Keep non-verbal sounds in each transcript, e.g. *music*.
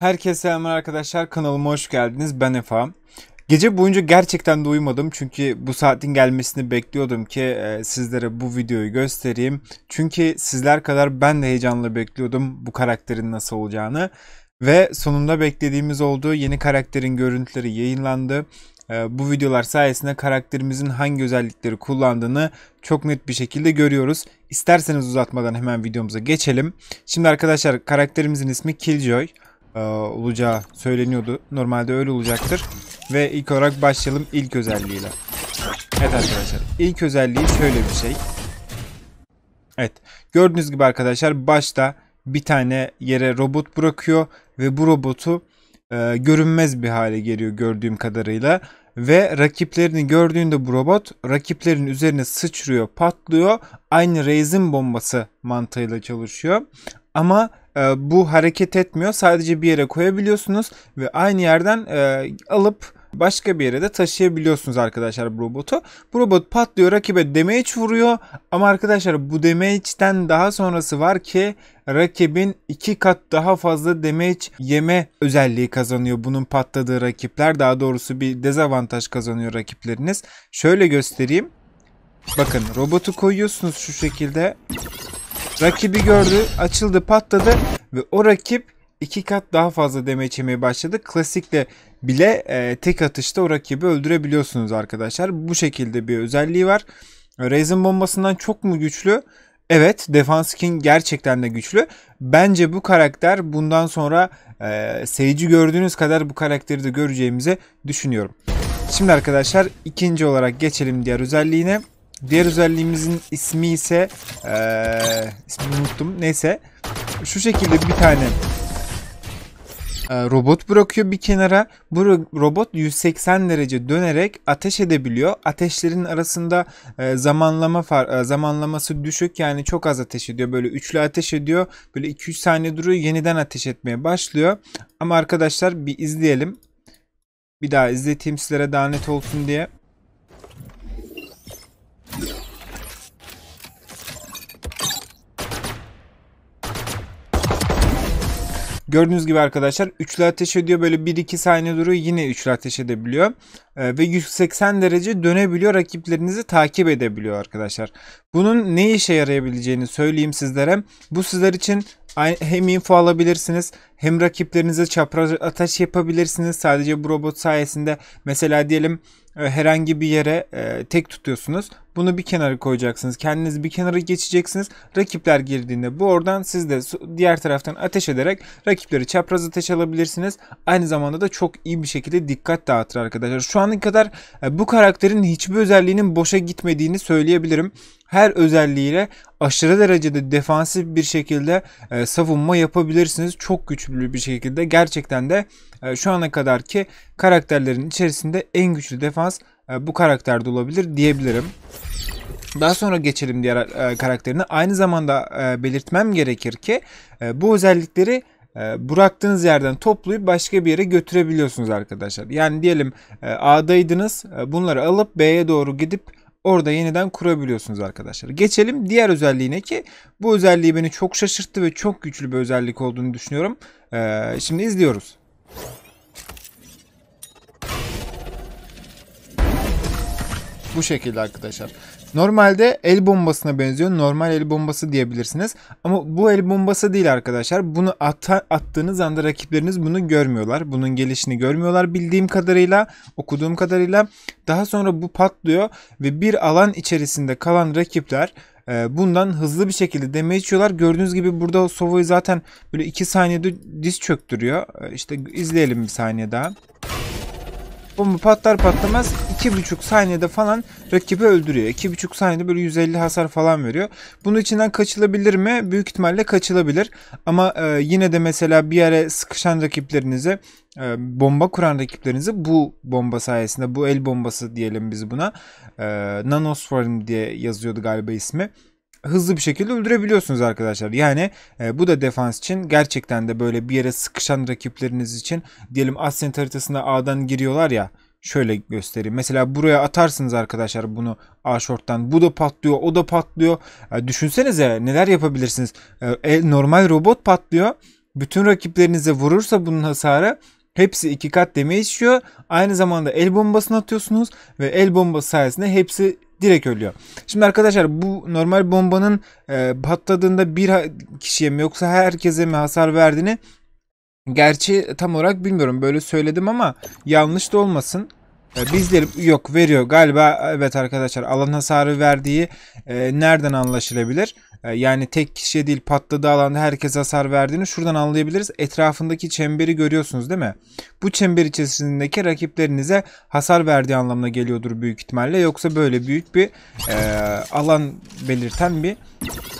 Herkese selamlar arkadaşlar. Kanalıma hoş geldiniz. Ben Efa. Gece boyunca gerçekten de uyumadım çünkü bu saatin gelmesini bekliyordum ki e, sizlere bu videoyu göstereyim. Çünkü sizler kadar ben de heyecanla bekliyordum bu karakterin nasıl olacağını. Ve sonunda beklediğimiz oldu. Yeni karakterin görüntüleri yayınlandı. E, bu videolar sayesinde karakterimizin hangi özellikleri kullandığını çok net bir şekilde görüyoruz. İsterseniz uzatmadan hemen videomuza geçelim. Şimdi arkadaşlar karakterimizin ismi Killjoy. E, olacağı söyleniyordu. Normalde öyle olacaktır. Ve ilk olarak başlayalım ilk özelliğiyle. Evet arkadaşlar ilk özelliği şöyle bir şey. Evet gördüğünüz gibi arkadaşlar başta bir tane yere robot bırakıyor ve bu robotu e, görünmez bir hale geliyor gördüğüm kadarıyla. Ve rakiplerini gördüğünde bu robot rakiplerin üzerine sıçrıyor patlıyor. Aynı Raze'in bombası mantığıyla çalışıyor. Ama e, bu hareket etmiyor. Sadece bir yere koyabiliyorsunuz ve aynı yerden e, alıp başka bir yere de taşıyabiliyorsunuz arkadaşlar bu robotu. Bu robot patlıyor rakibe damage vuruyor ama arkadaşlar bu damage'den daha sonrası var ki rakibin iki kat daha fazla damage yeme özelliği kazanıyor bunun patladığı rakipler. Daha doğrusu bir dezavantaj kazanıyor rakipleriniz. Şöyle göstereyim. Bakın robotu koyuyorsunuz şu şekilde. Rakibi gördü, açıldı, patladı ve o rakip iki kat daha fazla damage yemeye başladı. Klasikle bile e, tek atışta o rakibi öldürebiliyorsunuz arkadaşlar. Bu şekilde bir özelliği var. Razen bombasından çok mu güçlü? Evet Defense King gerçekten de güçlü. Bence bu karakter bundan sonra e, seyirci gördüğünüz kadar bu karakteri de göreceğimizi düşünüyorum. Şimdi arkadaşlar ikinci olarak geçelim diğer özelliğine. Diğer özelliğimizin ismi ise ee, ismini unuttum. Neyse. Şu şekilde bir tane robot bırakıyor bir kenara. Bu robot 180 derece dönerek ateş edebiliyor. Ateşlerin arasında zamanlama far, zamanlaması düşük yani çok az ateş ediyor. Böyle üçlü ateş ediyor. Böyle 2-3 saniye duruyor. Yeniden ateş etmeye başlıyor. Ama arkadaşlar bir izleyelim. Bir daha izleteyim sizlere daha net olsun diye. Gördüğünüz gibi arkadaşlar üçlü ateş ediyor. Böyle 1-2 saniye duruyor. Yine üçlü ateş edebiliyor. Ee, ve 180 derece dönebiliyor rakiplerinizi takip edebiliyor arkadaşlar. Bunun ne işe yarayabileceğini söyleyeyim sizlere. Bu sizler için hem info alabilirsiniz hem rakiplerinize çapraz ateş yapabilirsiniz. Sadece bu robot sayesinde mesela diyelim e, herhangi bir yere e, tek tutuyorsunuz. Bunu bir kenara koyacaksınız. Kendiniz bir kenara geçeceksiniz. Rakipler girdiğinde bu oradan siz de diğer taraftan ateş ederek rakipleri çapraz ateş alabilirsiniz. Aynı zamanda da çok iyi bir şekilde dikkat dağıtır arkadaşlar. Şu an anı kadar e, bu karakterin hiçbir özelliğinin boşa gitmediğini söyleyebilirim. Her özelliğiyle aşırı derecede defansif bir şekilde e, savunma yapabilirsiniz. Çok güçlü bir şekilde gerçekten de e, şu ana kadarki karakterlerin içerisinde en güçlü defans bu karakterde olabilir diyebilirim. Daha sonra geçelim diğer e, karakterine. Aynı zamanda belirtmem gerekir ki bu özellikleri ee, bıraktığınız yerden toplayıp başka bir yere götürebiliyorsunuz arkadaşlar. Yani diyelim e, A'daydınız e, bunları alıp B'ye doğru gidip orada yeniden kurabiliyorsunuz arkadaşlar. Geçelim diğer özelliğine ki bu özelliği beni çok şaşırttı ve çok güçlü bir özellik olduğunu düşünüyorum. Ee, şimdi izliyoruz. Bu şekilde arkadaşlar. Normalde el bombasına benziyor. Normal el bombası diyebilirsiniz. Ama bu el bombası değil arkadaşlar. Bunu atta, attığınız anda rakipleriniz bunu görmüyorlar. Bunun gelişini görmüyorlar bildiğim kadarıyla, okuduğum kadarıyla. Daha sonra bu patlıyor ve bir alan içerisinde kalan rakipler e, bundan hızlı bir şekilde demeye yiyorlar. Gördüğünüz gibi burada Sovo'yu zaten böyle 2 saniyede diz çöktürüyor. E, işte izleyelim bir saniye daha. Bomba patlar patlamaz iki buçuk saniyede falan rakibi öldürüyor. İki buçuk saniyede böyle 150 hasar falan veriyor. Bunun içinden kaçılabilir mi? Büyük ihtimalle kaçılabilir. Ama e, yine de mesela bir yere sıkışan rakiplerinizi, e, bomba kuran rakiplerinizi bu bomba sayesinde bu el bombası diyelim biz buna e, nanoswarm diye yazıyordu galiba ismi hızlı bir şekilde öldürebiliyorsunuz arkadaşlar. Yani e, bu da defans için gerçekten de böyle bir yere sıkışan rakipleriniz için diyelim Ascent haritasında A'dan giriyorlar ya şöyle göstereyim. Mesela buraya atarsınız arkadaşlar bunu A short'tan. Bu da patlıyor, o da patlıyor. Yani e, düşünsenize neler yapabilirsiniz. E, e, normal robot patlıyor. Bütün rakiplerinize vurursa bunun hasarı hepsi iki kat demeye işiyor. Aynı zamanda el bombasını atıyorsunuz ve el bombası sayesinde hepsi direkt ölüyor. Şimdi arkadaşlar bu normal bombanın e, patladığında bir kişiye mi yoksa herkese mi hasar verdiğini Gerçi tam olarak bilmiyorum böyle söyledim ama yanlış da olmasın. E, bizleri yok veriyor galiba evet arkadaşlar alan hasarı verdiği e, nereden anlaşılabilir? E, yani tek kişiye değil patladığı alanda herkes hasar verdiğini şuradan anlayabiliriz. Etrafındaki çemberi görüyorsunuz değil mi? Bu çember içerisindeki rakiplerinize hasar verdiği anlamına geliyordur büyük ihtimalle. Yoksa böyle büyük bir e, alan belirten bir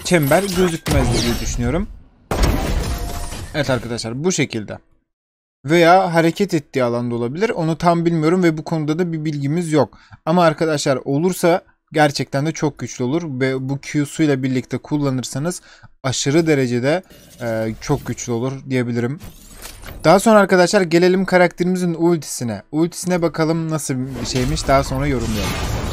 çember gözükmez diye düşünüyorum. Evet arkadaşlar bu şekilde. Veya hareket ettiği alanda olabilir. Onu tam bilmiyorum ve bu konuda da bir bilgimiz yok. Ama arkadaşlar olursa gerçekten de çok güçlü olur ve bu Q'suyla birlikte kullanırsanız aşırı derecede e, çok güçlü olur diyebilirim. Daha sonra arkadaşlar gelelim karakterimizin ultisine. Ultisine bakalım nasıl bir şeymiş daha sonra yorumlayalım.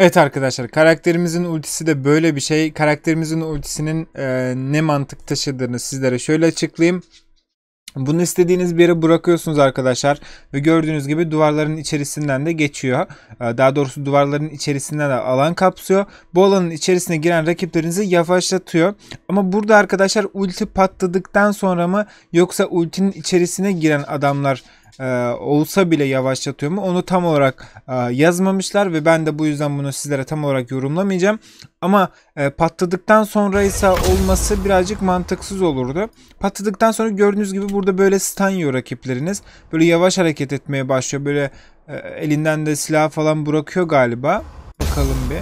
Evet arkadaşlar karakterimizin ultisi de böyle bir şey. Karakterimizin ultisinin e, ne mantık taşıdığını sizlere şöyle açıklayayım. Bunu istediğiniz bir yere bırakıyorsunuz arkadaşlar ve gördüğünüz gibi duvarların içerisinden de geçiyor. E, daha doğrusu duvarların içerisinden de alan kapsıyor. Bu alanın içerisine giren rakiplerinizi yavaşlatıyor. Ama burada arkadaşlar ulti patladıktan sonra mı yoksa ultinin içerisine giren adamlar e, olsa bile yavaşlatıyor mu onu tam olarak e, yazmamışlar ve ben de bu yüzden bunu sizlere tam olarak yorumlamayacağım. Ama e, patladıktan sonra ise olması birazcık mantıksız olurdu. Patladıktan sonra gördüğünüz gibi burada böyle stanyo rakipleriniz. Böyle yavaş hareket etmeye başlıyor. Böyle e, elinden de silah falan bırakıyor galiba. Bakalım bir.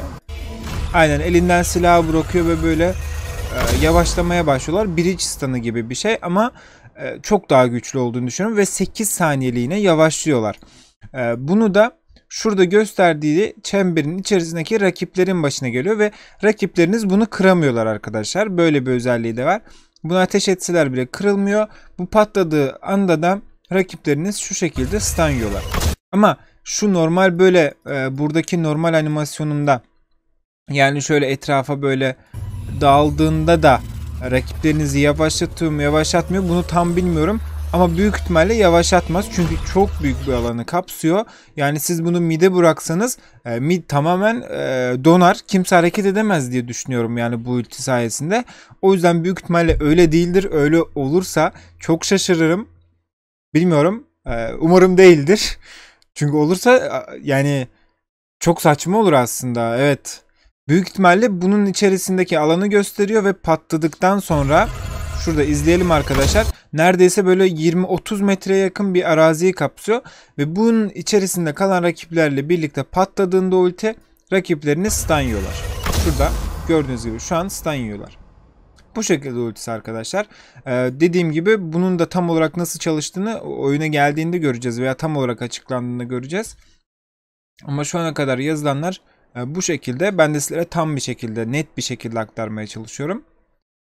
Aynen elinden silahı bırakıyor ve böyle e, yavaşlamaya başlıyorlar. Bridge stanı gibi bir şey ama e, çok daha güçlü olduğunu düşünüyorum ve 8 saniyeliğine yavaşlıyorlar. E, bunu da şurada gösterdiği çemberin içerisindeki rakiplerin başına geliyor ve rakipleriniz bunu kıramıyorlar arkadaşlar. Böyle bir özelliği de var. Bunu ateş etseler bile kırılmıyor. Bu patladığı anda da rakipleriniz şu şekilde stun yiyorlar. Ama şu normal böyle e, buradaki normal animasyonunda yani şöyle etrafa böyle dağıldığında da rakiplerinizi yavaşlatıyor mu yavaşlatmıyor bunu tam bilmiyorum. Ama büyük ihtimalle yavaşlatmaz çünkü çok büyük bir alanı kapsıyor. Yani siz bunu mide bıraksanız e, mid tamamen e, donar. Kimse hareket edemez diye düşünüyorum yani bu ulti sayesinde. O yüzden büyük ihtimalle öyle değildir. Öyle olursa çok şaşırırım. Bilmiyorum. E, umarım değildir. *laughs* Çünkü olursa e, yani çok saçma olur aslında. Evet. Büyük ihtimalle bunun içerisindeki alanı gösteriyor ve patladıktan sonra şurada izleyelim arkadaşlar. Neredeyse böyle 20-30 metreye yakın bir araziyi kapsıyor ve bunun içerisinde kalan rakiplerle birlikte patladığında ulti rakiplerini stun yiyorlar. Şurada gördüğünüz gibi şu an stun yiyorlar. Bu şekilde ultisi arkadaşlar. Ee, dediğim gibi bunun da tam olarak nasıl çalıştığını oyuna geldiğinde göreceğiz veya tam olarak açıklandığında göreceğiz. Ama şu ana kadar yazılanlar ee, bu şekilde ben de sizlere tam bir şekilde net bir şekilde aktarmaya çalışıyorum.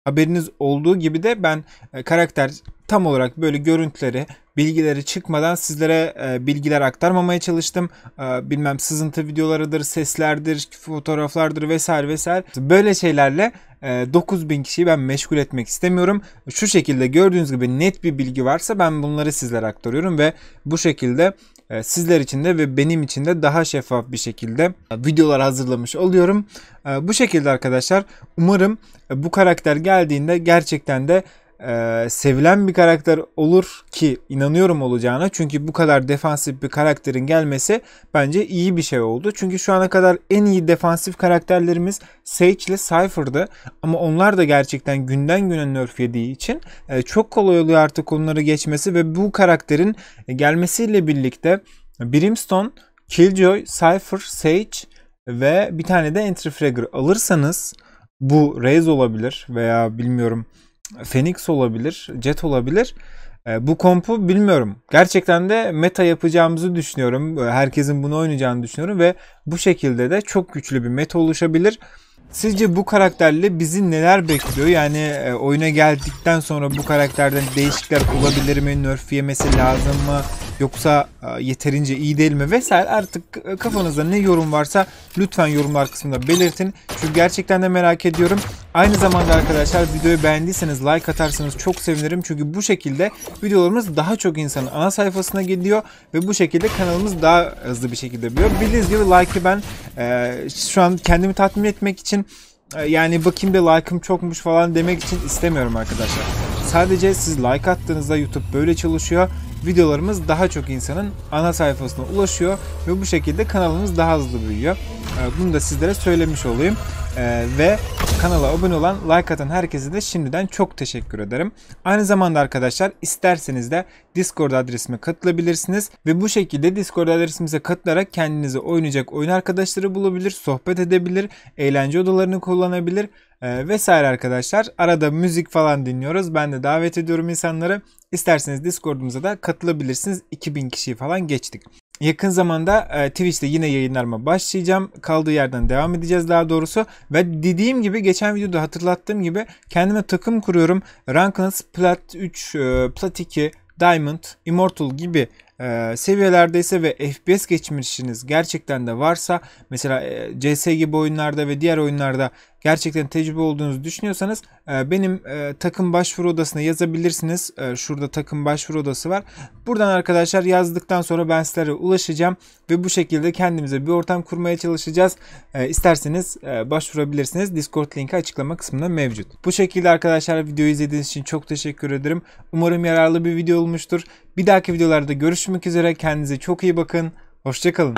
Haberiniz olduğu gibi de ben e, karakter tam olarak böyle görüntüleri, bilgileri çıkmadan sizlere e, bilgiler aktarmamaya çalıştım. E, bilmem sızıntı videolarıdır, seslerdir, fotoğraflardır vesaire vesaire. Böyle şeylerle 9000 kişiyi ben meşgul etmek istemiyorum. Şu şekilde gördüğünüz gibi net bir bilgi varsa ben bunları sizlere aktarıyorum ve bu şekilde ee, sizler için de ve benim için de daha şeffaf bir şekilde e, videolar hazırlamış oluyorum. Ee, bu şekilde arkadaşlar umarım e, bu karakter geldiğinde gerçekten de e, sevilen bir karakter olur ki inanıyorum olacağına. Çünkü bu kadar defansif bir karakterin gelmesi bence iyi bir şey oldu. Çünkü şu ana kadar en iyi defansif karakterlerimiz Sage ile Cypher'dı. Ama onlar da gerçekten günden güne nerf yediği için e, çok kolay oluyor artık onları geçmesi ve bu karakterin gelmesiyle birlikte Brimstone, Killjoy, Cypher, Sage ve bir tane de Entry Fragger alırsanız bu Raze olabilir veya bilmiyorum Phoenix olabilir, Jet olabilir. E, bu kompu bilmiyorum. Gerçekten de meta yapacağımızı düşünüyorum. E, herkesin bunu oynayacağını düşünüyorum ve bu şekilde de çok güçlü bir meta oluşabilir. Sizce bu karakterle bizi neler bekliyor? Yani e, oyuna geldikten sonra bu karakterden değişiklikler olabilir mi? Nerf yemesi lazım mı? Yoksa yeterince iyi değil mi? Vesaire artık kafanızda ne yorum varsa lütfen yorumlar kısmında belirtin. Çünkü gerçekten de merak ediyorum. Aynı zamanda arkadaşlar videoyu beğendiyseniz like atarsanız çok sevinirim. Çünkü bu şekilde videolarımız daha çok insanın ana sayfasına gidiyor. Ve bu şekilde kanalımız daha hızlı bir şekilde büyüyor. Bildiğiniz gibi like'ı ben e, şu an kendimi tatmin etmek için e, yani bakayım da like'ım çokmuş falan demek için istemiyorum arkadaşlar. Sadece siz like attığınızda YouTube böyle çalışıyor videolarımız daha çok insanın ana sayfasına ulaşıyor ve bu şekilde kanalımız daha hızlı büyüyor. E, bunu da sizlere söylemiş olayım. Ee, ve kanala abone olan, like atan herkese de şimdiden çok teşekkür ederim. Aynı zamanda arkadaşlar isterseniz de Discord adresime katılabilirsiniz ve bu şekilde Discord adresimize katılarak kendinize oynayacak oyun arkadaşları bulabilir, sohbet edebilir, eğlence odalarını kullanabilir e, vesaire arkadaşlar. Arada müzik falan dinliyoruz. Ben de davet ediyorum insanları. İsterseniz Discord'umuza da katılabilirsiniz. 2000 kişiyi falan geçtik. Yakın zamanda e, Twitch'te yine yayınlarıma başlayacağım. Kaldığı yerden devam edeceğiz daha doğrusu. Ve dediğim gibi geçen videoda hatırlattığım gibi kendime takım kuruyorum. Rankness, Plat 3, e, Plat 2, Diamond, Immortal gibi e, seviyelerdeyse ve FPS geçmişiniz gerçekten de varsa mesela e, CS gibi oyunlarda ve diğer oyunlarda gerçekten tecrübe olduğunuzu düşünüyorsanız e, benim e, takım başvuru odasına yazabilirsiniz. E, şurada takım başvuru odası var. Buradan arkadaşlar yazdıktan sonra ben sizlere ulaşacağım ve bu şekilde kendimize bir ortam kurmaya çalışacağız. İsterseniz başvurabilirsiniz. Discord linki açıklama kısmında mevcut. Bu şekilde arkadaşlar videoyu izlediğiniz için çok teşekkür ederim. Umarım yararlı bir video olmuştur. Bir dahaki videolarda görüşmek üzere. Kendinize çok iyi bakın. Hoşçakalın.